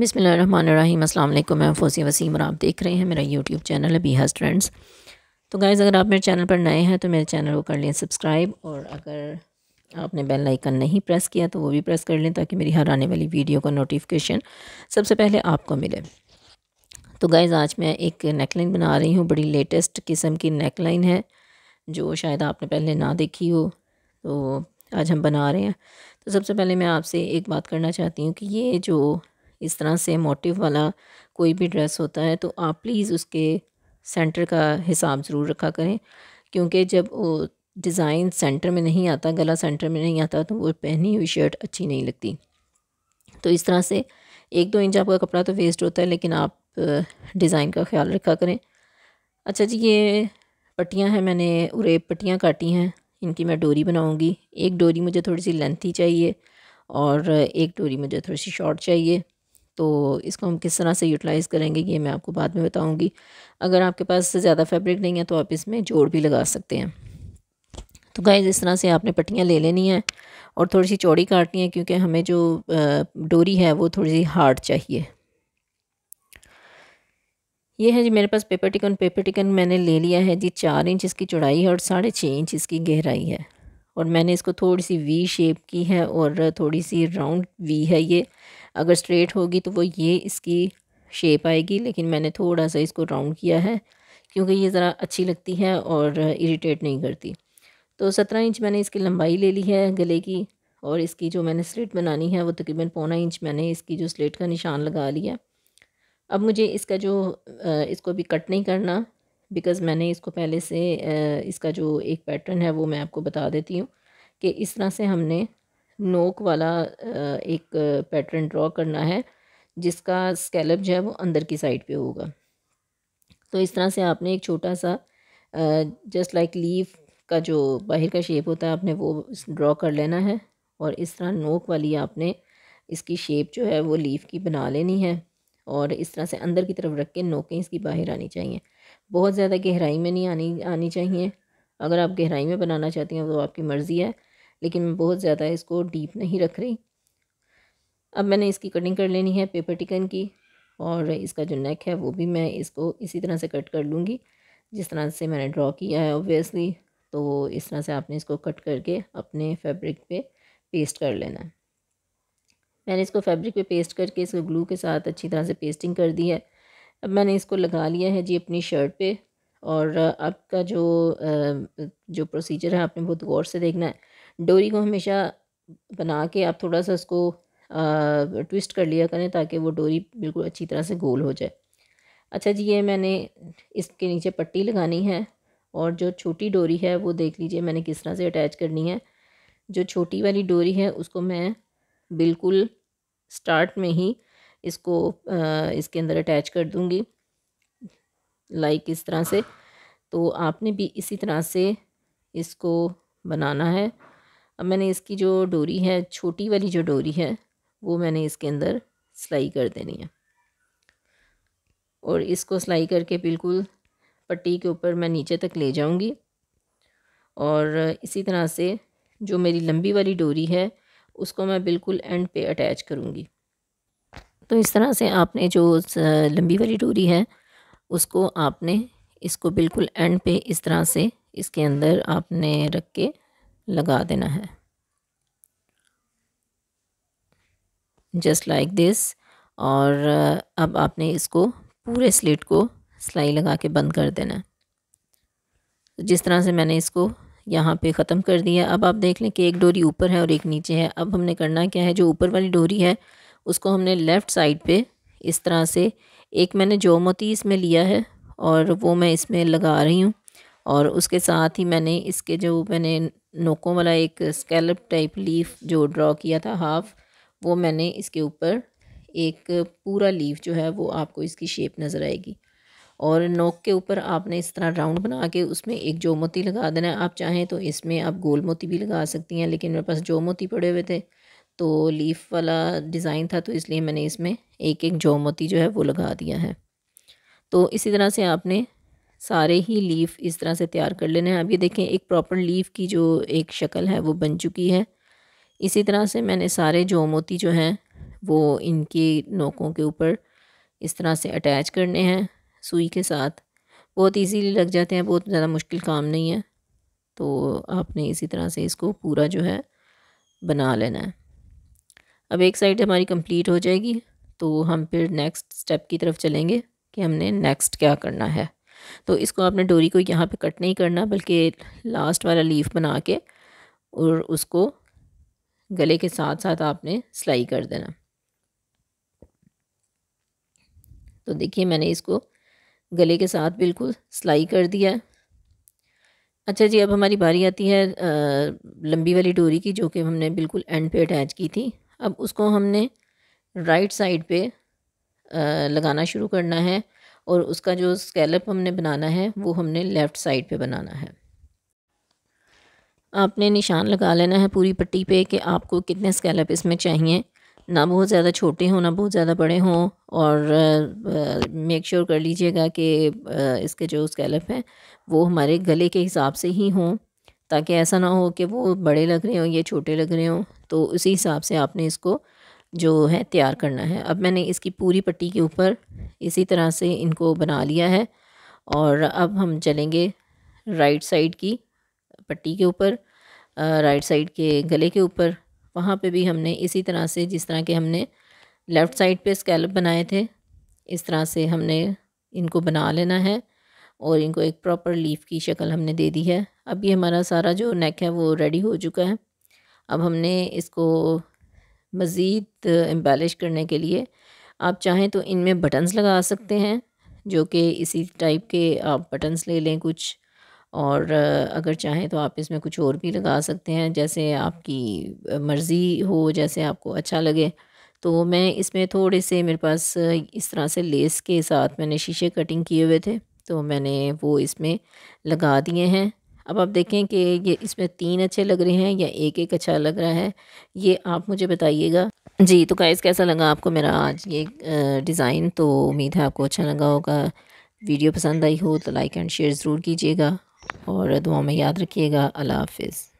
बिसमीम अल्लाम मैं फोसी वसीम और आप देख रहे हैं मेरा यूट्यूब चैनल है बीहास ट्रेंड्स तो गाइज़ अगर आप मेरे चैनल पर नए हैं तो मेरे चैनल को कर लें सब्सक्राइब और अगर आपने बेल आइकन नहीं प्रेस किया तो वो भी प्रेस कर लें ताकि मेरी हर आने वाली वीडियो का नोटिफिकेशन सबसे पहले आपको मिले तो गाइज़ आज मैं एक नेकलाइन बना रही हूँ बड़ी लेटेस्ट किस्म की नेकलाइन है जो शायद आपने पहले ना देखी हो तो आज हम बना रहे हैं तो सबसे पहले मैं आपसे एक बात करना चाहती हूँ कि ये जो इस तरह से मोटिव वाला कोई भी ड्रेस होता है तो आप प्लीज़ उसके सेंटर का हिसाब ज़रूर रखा करें क्योंकि जब वो डिज़ाइन सेंटर में नहीं आता गला सेंटर में नहीं आता तो वो पहनी हुई शर्ट अच्छी नहीं लगती तो इस तरह से एक दो इंच आपका कपड़ा तो वेस्ट होता है लेकिन आप डिज़ाइन का ख्याल रखा करें अच्छा जी ये पट्टियाँ हैं मैंने उरे पट्टियाँ काटी हैं इनकी मैं डोरी बनाऊँगी एक डोरी मुझे थोड़ी सी लेंथी चाहिए और एक डोरी मुझे थोड़ी सी शॉर्ट चाहिए तो इसको हम किस तरह से यूटिलाइज़ करेंगे ये मैं आपको बाद में बताऊँगी अगर आपके पास ज़्यादा फैब्रिक नहीं है तो आप इसमें जोड़ भी लगा सकते हैं तो गाइज इस तरह से आपने पट्टियाँ ले लेनी है और थोड़ी सी चौड़ी काटनी है क्योंकि हमें जो डोरी है वो थोड़ी सी हार्ड चाहिए ये है जी मेरे पास पेपर टिकन पेपर टिकन मैंने ले लिया है जी चार इंच इसकी चौड़ाई है और साढ़े छः इंच इसकी गहराई है और मैंने इसको थोड़ी सी वी शेप की है और थोड़ी सी राउंड वी है ये अगर स्ट्रेट होगी तो वो ये इसकी शेप आएगी लेकिन मैंने थोड़ा सा इसको राउंड किया है क्योंकि ये ज़रा अच्छी लगती है और इरीटेट नहीं करती तो सत्रह इंच मैंने इसकी लंबाई ले ली है गले की और इसकी जो मैंने स्लेट बनानी है वो तकरीबन पौना इंच मैंने इसकी जो स्लेट का निशान लगा लिया अब मुझे इसका जो इसको अभी कट नहीं करना बिकॉज़ मैंने इसको पहले से इसका जो एक पैटर्न है वो मैं आपको बता देती हूँ कि इस तरह से हमने नोक वाला एक पैटर्न ड्रॉ करना है जिसका स्केलप जो है वो अंदर की साइड पे होगा तो इस तरह से आपने एक छोटा सा जस्ट लाइक लीफ का जो बाहर का शेप होता है आपने वो ड्रॉ कर लेना है और इस तरह नोक वाली आपने इसकी शेप जो है वो लीफ की बना लेनी है और इस तरह से अंदर की तरफ रख के नोकें इसकी बाहर आनी चाहिए बहुत ज़्यादा गहराई में नहीं आनी आनी चाहिए अगर आप गहराई में बनाना चाहती हैं तो आपकी मर्ज़ी है लेकिन मैं बहुत ज़्यादा इसको डीप नहीं रख रही अब मैंने इसकी कटिंग कर लेनी है पेपर टिकन की और इसका जो नेक है वो भी मैं इसको इसी तरह से कट कर लूँगी जिस तरह से मैंने ड्रॉ किया है ऑब्वियसली तो इस तरह से आपने इसको कट करके अपने फैब्रिक पे पेस्ट कर लेना है मैंने इसको फैब्रिक पे पेस्ट करके इसको ग्लू के साथ अच्छी तरह से पेस्टिंग कर दी है अब मैंने इसको लगा लिया है जी अपनी शर्ट पे और आपका जो जो प्रोसीजर है आपने बहुत गौर से देखना है डोरी को हमेशा बना के आप थोड़ा सा उसको ट्विस्ट कर लिया करें ताकि वो डोरी बिल्कुल अच्छी तरह से गोल हो जाए अच्छा जी ये मैंने इसके नीचे पट्टी लगानी है और जो छोटी डोरी है वो देख लीजिए मैंने किस तरह से अटैच करनी है जो छोटी वाली डोरी है उसको मैं बिल्कुल स्टार्ट में ही इसको इसके अंदर अटैच कर दूँगी लाइक इस तरह से तो आपने भी इसी तरह से इसको बनाना है अब मैंने इसकी जो डोरी है छोटी वाली जो डोरी है वो मैंने इसके अंदर सिलाई कर देनी है और इसको सिलाई करके बिल्कुल पट्टी के ऊपर मैं नीचे तक ले जाऊंगी और इसी तरह से जो मेरी लंबी वाली डोरी है उसको मैं बिल्कुल एंड पे अटैच करूंगी तो इस तरह से आपने जो लंबी वाली डोरी है उसको आपने इसको बिल्कुल एंड पे इस तरह से इसके अंदर आपने रख के लगा देना है जस्ट लाइक दिस और अब आपने इसको पूरे स्लेट को सिलाई लगा के बंद कर देना है तो जिस तरह से मैंने इसको यहाँ पे ख़त्म कर दिया अब आप देख लें कि एक डोरी ऊपर है और एक नीचे है अब हमने करना क्या है जो ऊपर वाली डोरी है उसको हमने लेफ़्ट साइड पे इस तरह से एक मैंने जो मोती इसमें लिया है और वो मैं इसमें लगा रही हूँ और उसके साथ ही मैंने इसके जो मैंने नोकों वाला एक स्केलप टाइप लीफ जो ड्रॉ किया था हाफ वो मैंने इसके ऊपर एक पूरा लीफ जो है वो आपको इसकी शेप नज़र आएगी और नोक के ऊपर आपने इस तरह राउंड बना के उसमें एक जो मोती लगा देना है आप चाहें तो इसमें आप गोल मोती भी लगा सकती हैं लेकिन मेरे पास जो मोती पड़े हुए थे तो लीफ वाला डिज़ाइन था तो इसलिए मैंने इसमें एक एक जो मोती जो है वो लगा दिया है तो इसी तरह से आपने सारे ही लीफ इस तरह से तैयार कर लेने हैं अब ये देखें एक प्रॉपर लीफ की जो एक शक्ल है वो बन चुकी है इसी तरह से मैंने सारे जो मोती जो हैं वो इनकी नोकों के ऊपर इस तरह से अटैच करने हैं सुई के साथ बहुत इजीली लग जाते हैं बहुत ज़्यादा मुश्किल काम नहीं है तो आपने इसी तरह से इसको पूरा जो है बना लेना है अब एक साइड हमारी कंप्लीट हो जाएगी तो हम फिर नेक्स्ट स्टेप की तरफ चलेंगे कि हमने नेक्स्ट क्या करना है तो इसको आपने डोरी को यहाँ पे कट नहीं करना बल्कि लास्ट वाला लीफ बना के और उसको गले के साथ साथ आपने सिलाई कर देना तो देखिए मैंने इसको गले के साथ बिल्कुल सिलाई कर दिया है अच्छा जी अब हमारी बारी आती है आ, लंबी वाली डोरी की जो कि हमने बिल्कुल एंड पे अटैच की थी अब उसको हमने राइट साइड पे लगाना शुरू करना है और उसका जो स्केलप हमने बनाना है वो हमने लेफ़्ट साइड पे बनाना है आपने निशान लगा लेना है पूरी पट्टी पे कि आपको कितने स्केलप इसमें चाहिए ना बहुत ज़्यादा छोटे हों ना बहुत ज़्यादा बड़े हों और मेक श्योर sure कर लीजिएगा कि इसके जो स्केलप हैं वो हमारे गले के हिसाब से ही हों ताकि ऐसा ना हो कि वो बड़े लग रहे हों ये छोटे लग रहे हों तो उसी हिसाब से आपने इसको जो है तैयार करना है अब मैंने इसकी पूरी पट्टी के ऊपर इसी तरह से इनको बना लिया है और अब हम चलेंगे राइट साइड की पट्टी के ऊपर राइट साइड के गले के ऊपर वहाँ पे भी हमने इसी तरह से जिस तरह के हमने लेफ़्ट साइड पे स्कैल्प बनाए थे इस तरह से हमने इनको बना लेना है और इनको एक प्रॉपर लीफ की शक्ल हमने दे दी है अब ये हमारा सारा जो नेक है वो रेडी हो चुका है अब हमने इसको मज़ीद एम्बेलिश करने के लिए आप चाहें तो इनमें बटन्स लगा सकते हैं जो कि इसी टाइप के आप बटन्स ले लें कुछ और अगर चाहें तो आप इसमें कुछ और भी लगा सकते हैं जैसे आपकी मर्ज़ी हो जैसे आपको अच्छा लगे तो मैं इसमें थोड़े से मेरे पास इस तरह से लेस के साथ मैंने शीशे कटिंग किए हुए थे तो मैंने वो इसमें लगा दिए हैं अब आप देखें कि ये इसमें तीन अच्छे लग रहे हैं या एक एक अच्छा लग रहा है ये आप मुझे बताइएगा जी तो गाइज़ कैसा लगा आपको मेरा आज ये डिज़ाइन तो उम्मीद है आपको अच्छा लगा होगा वीडियो पसंद आई हो तो लाइक एंड शेयर ज़रूर कीजिएगा और दुआ में याद रखिएगा अल्लाह हाफिज़